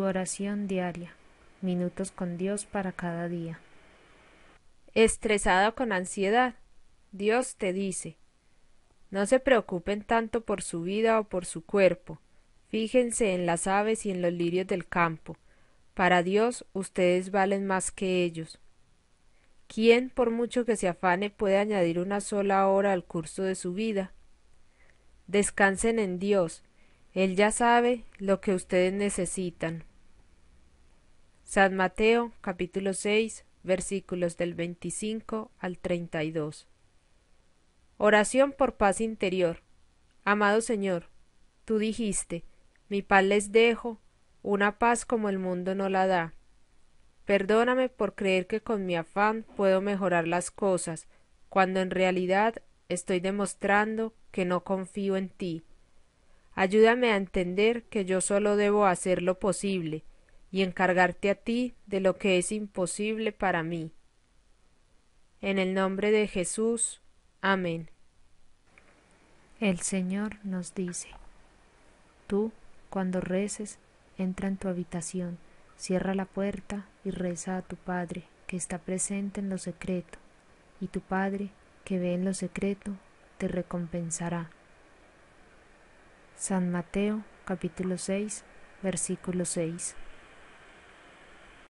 oración diaria. Minutos con Dios para cada día. Estresada con ansiedad, Dios te dice, no se preocupen tanto por su vida o por su cuerpo, fíjense en las aves y en los lirios del campo, para Dios ustedes valen más que ellos. ¿Quién, por mucho que se afane, puede añadir una sola hora al curso de su vida? Descansen en Dios, él ya sabe lo que ustedes necesitan. San Mateo capítulo 6 versículos del 25 al 32. Oración por paz interior. Amado Señor, tú dijiste, mi paz les dejo, una paz como el mundo no la da. Perdóname por creer que con mi afán puedo mejorar las cosas, cuando en realidad estoy demostrando que no confío en ti. Ayúdame a entender que yo solo debo hacer lo posible y encargarte a ti de lo que es imposible para mí. En el nombre de Jesús. Amén. El Señor nos dice, tú, cuando reces, entra en tu habitación, cierra la puerta y reza a tu Padre, que está presente en lo secreto, y tu Padre, que ve en lo secreto, te recompensará. San Mateo capítulo 6 versículo 6.